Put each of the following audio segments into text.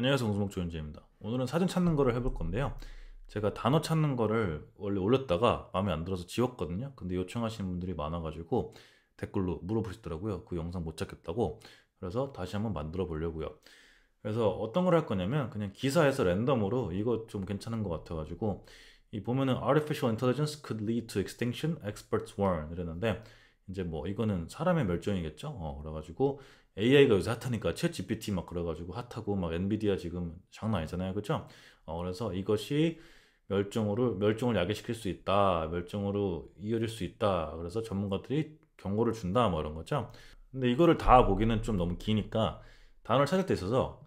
안녕하세요 공수목 조현재입니다 오늘은 사진 찾는 거를 해볼 건데요 제가 단어 찾는 거를 원래 올렸다가 마음에 안 들어서 지웠거든요 근데 요청하시는 분들이 많아가지고 댓글로 물어보시더라고요 그 영상 못 찾겠다고 그래서 다시 한번 만들어 보려고요 그래서 어떤 걸 할 거냐면 그냥 기사에서 랜덤으로 이거 좀 괜찮은 것 같아가지고 이 보면은 Artificial Intelligence could lead to extinction, experts warn 이랬는데 이제 뭐 이거는 사람의 멸종이겠죠 어, 그래가지고 AI가 요새 핫하니까 챗 GPT 막 그래가지고 핫하고 막 엔비디아 지금 장난 아니잖아요, 그렇죠? 어, 그래서 이것이 멸종으로 멸종을 야기시킬 수 있다, 멸종으로 이어질 수 있다. 그래서 전문가들이 경고를 준다, 뭐 이런 거죠. 근데 이거를 다 보기는 좀 너무 기니까 단어를 찾을 때 있어서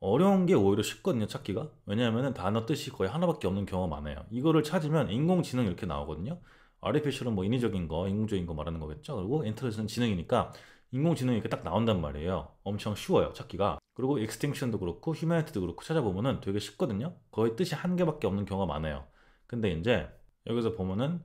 어려운 게 오히려 쉽거든요, 찾기가. 왜냐하면 단어 뜻이 거의 하나밖에 없는 경우가 많아요. 이거를 찾으면 인공지능 이렇게 나오거든요. 아르티피셜은 뭐 인위적인 거, 인공적인 거 말하는 거겠죠. 그리고 인터넷은 지능이니까 인공지능이 딱 나온단 말이에요. 엄청 쉬워요, 찾기가. 그리고 익스팅션도 그렇고 휴메니티도 그렇고 찾아보면은 되게 쉽거든요. 거의 뜻이 한 개밖에 없는 경우가 많아요. 근데 이제 여기서 보면은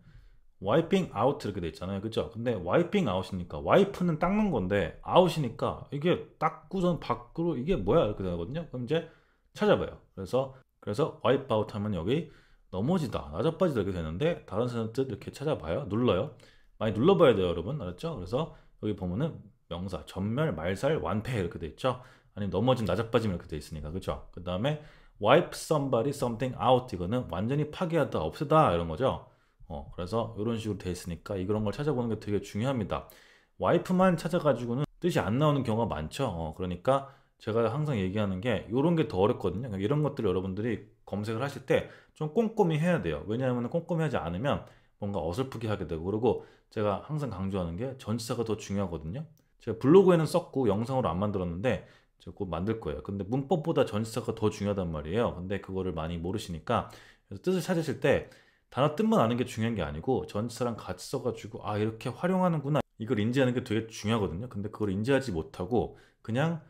와이핑 아웃 이렇게 돼 있잖아요. 그죠? 근데 와이핑 아웃이니까와이프는 닦는 건데 아웃이니까 이게 닦고선 밖으로 이게 뭐야 이렇게 되거든요. 그럼 이제 찾아봐요. 그래서 그래서 와이프 아웃 하면 여기 넘어지다, 낮아빠지다 이렇게 되는데 다른 사람 뜻 이렇게 찾아봐요. 눌러요. 많이 눌러봐야 돼요, 여러분. 알았죠? 그래서 여기 보면은 명사 전멸, 말살, 완패 이렇게 돼 있죠. 아니면 넘어진 나자빠짐 이렇게 돼 있으니까 그죠. 그 다음에 wipe somebody something out 이거는 완전히 파괴하다, 없애다 이런 거죠. 어, 그래서 이런 식으로 돼 있으니까 이런 걸 찾아보는 게 되게 중요합니다. 와이프만 찾아가지고는 뜻이 안 나오는 경우가 많죠. 어, 그러니까 제가 항상 얘기하는 게 이런 게 더 어렵거든요. 그러니까 이런 것들을 여러분들이 검색을 하실 때 좀 꼼꼼히 해야 돼요. 왜냐하면 꼼꼼히 하지 않으면 뭔가 어설프게 하게 되고 그리고 제가 항상 강조하는 게 전치사가 더 중요하거든요. 제가 블로그에는 썼고 영상으로 안 만들었는데 제가 곧 만들 거예요. 근데 문법보다 전치사가 더 중요하단 말이에요. 근데 그거를 많이 모르시니까 그래서 뜻을 찾으실 때 단어 뜻만 아는 게 중요한 게 아니고 전치사랑 같이 써가지고 아 이렇게 활용하는구나 이걸 인지하는 게 되게 중요하거든요. 근데 그걸 인지하지 못하고 그냥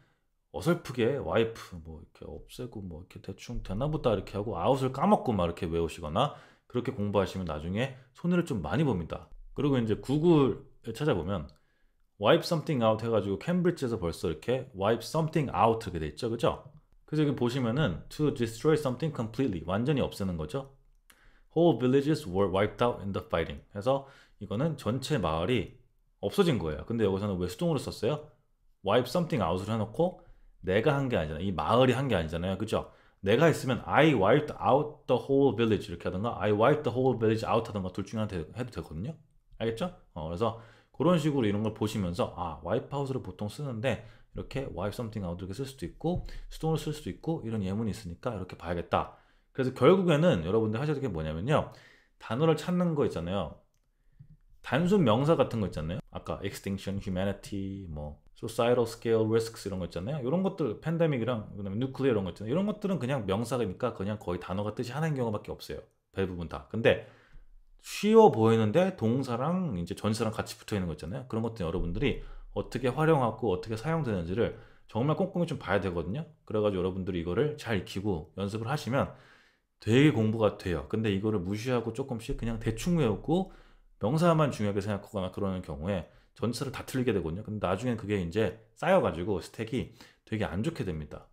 어설프게 와이프 뭐 이렇게 없애고 뭐 이렇게 대충 되나보다 이렇게 하고 아웃을 까먹고 막 이렇게 외우시거나 그렇게 공부하시면 나중에 손해를 좀 많이 봅니다. 그리고 이제 구글을 찾아보면 wipe something out 해가지고 캠브리지에서 벌써 이렇게 wipe something out 이렇게 돼 있죠. 그죠? 그래서 여기 보시면은 to destroy something completely 완전히 없애는 거죠. whole villages were wiped out in the fighting. 그래서 이거는 전체 마을이 없어진 거예요. 근데 여기서는 왜 수동으로 썼어요? wipe something out을 해놓고 내가 한 게 아니잖아요. 이 마을이 한 게 아니잖아요. 그죠? 내가 했으면 I wiped out the whole village 이렇게 하던가 I wiped the whole village out 하던가 둘 중에 하나 해도 되거든요. 알겠죠? 어, 그래서 그런 식으로 이런 걸 보시면서 아 wipe o u 보통 쓰는데 이렇게 wipe something out 이렇게 쓸 수도 있고 수동으로 쓸 수도 있고 이런 예문이 있으니까 이렇게 봐야겠다 그래서 결국에는 여러분들 하셔야 될게 뭐냐면요 단어를 찾는 거 있잖아요 단순 명사 같은 거 있잖아요 아까 extinction, humanity, 뭐 societal scale risks 이런 거 있잖아요 이런 것들 팬데믹이랑 그다음에 nuclear 이런 거 있잖아요 이런 것들은 그냥 명사니까 그냥 거의 단어가 뜻이 하나인 경우밖에 없어요 대부분 다 근데 쉬워 보이는데 동사랑 이제 전사랑 같이 붙어 있는 거 있잖아요. 그런 것들 여러분들이 어떻게 활용하고 어떻게 사용되는지를 정말 꼼꼼히 좀 봐야 되거든요. 그래가지고 여러분들이 이거를 잘 익히고 연습을 하시면 되게 공부가 돼요. 근데 이거를 무시하고 조금씩 그냥 대충 외우고 명사만 중요하게 생각하거나 그러는 경우에 전체를 다 틀리게 되거든요. 근데 나중엔 그게 이제 쌓여가지고 스택이 되게 안 좋게 됩니다.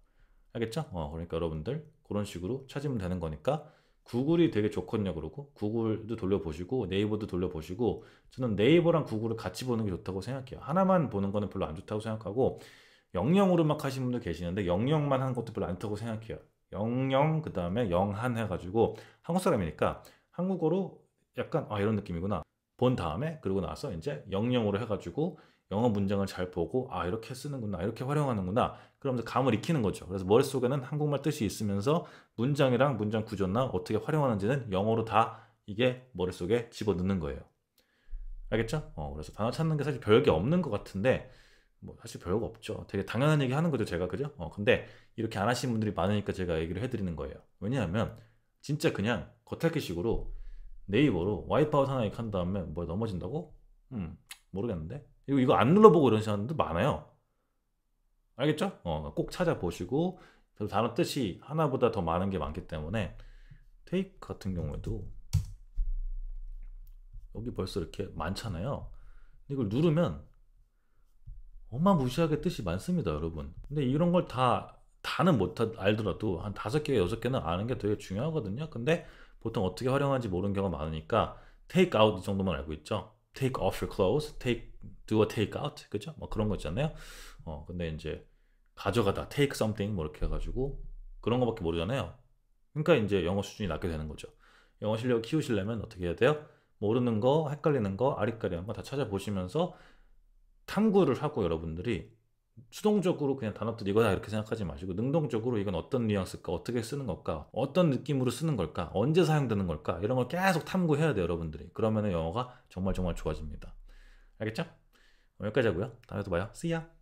알겠죠? 어, 그러니까 여러분들 그런 식으로 찾으면 되는 거니까 구글이 되게 좋거든요 그러고 구글도 돌려보시고 네이버도 돌려보시고 저는 네이버랑 구글을 같이 보는 게 좋다고 생각해요 하나만 보는 거는 별로 안 좋다고 생각하고 영영으로 막 하시는 분들 계시는데 영영만 하는 것도 별로 안 좋다고 생각해요 영영 그 다음에 영한 해가지고 한국 사람이니까 한국어로 약간 아 이런 느낌이구나 본 다음에 그러고 나서 이제 영영으로 해가지고 영어 문장을 잘 보고 아 이렇게 쓰는구나 이렇게 활용하는구나 그러면서 감을 익히는 거죠 그래서 머릿속에는 한국말 뜻이 있으면서 문장이랑 문장 구조나 어떻게 활용하는지는 영어로 다 이게 머릿속에 집어넣는 거예요 알겠죠? 어, 그래서 단어 찾는 게 사실 별게 없는 것 같은데 뭐 사실 별거 없죠 되게 당연한 얘기 하는 거죠 제가 그죠? 어, 근데 이렇게 안 하시는 분들이 많으니까 제가 얘기를 해드리는 거예요 왜냐하면 진짜 그냥 겉핥기식으로 네이버로 와이파웃 하나 칸 다음에 뭐 넘어진다고? 음 모르겠는데 이거, 이거 안 눌러보고 이런 사람들 많아요. 알겠죠? 어, 그러니까 꼭 찾아보시고 단어 뜻이 하나보다 더 많은 게 많기 때문에 테이크 같은 경우에도 여기 벌써 이렇게 많잖아요. 이걸 누르면 엄마무시하게 뜻이 많습니다, 여러분. 근데 이런 걸 다 다는 못 알더라도 한 다섯 개, 여섯 개는 아는 게 되게 중요하거든요. 근데 보통 어떻게 활용하는지 모르는 경우가 많으니까 take out 정도만 알고 있죠. take off your clothes, take do a take out 그죠? 뭐 그런 거 있잖아요. 어 근데 이제 가져가다 take something 뭐 이렇게 해가지고 그런 거밖에 모르잖아요. 그러니까 이제 영어 수준이 낮게 되는 거죠. 영어 실력 키우시려면 어떻게 해야 돼요? 모르는 거, 헷갈리는 거, 아리까리한 거 다 찾아보시면서 탐구를 하고 여러분들이 수동적으로 그냥 단어들 이거다 이렇게 생각하지 마시고 능동적으로 이건 어떤 뉘앙스일까 어떻게 쓰는 걸까 어떤 느낌으로 쓰는 걸까 언제 사용되는 걸까 이런 걸 계속 탐구해야 돼요 여러분들이 그러면 영어가 정말 정말 좋아집니다 알겠죠? 여기까지 하고요. 다음에 또 봐요. See ya.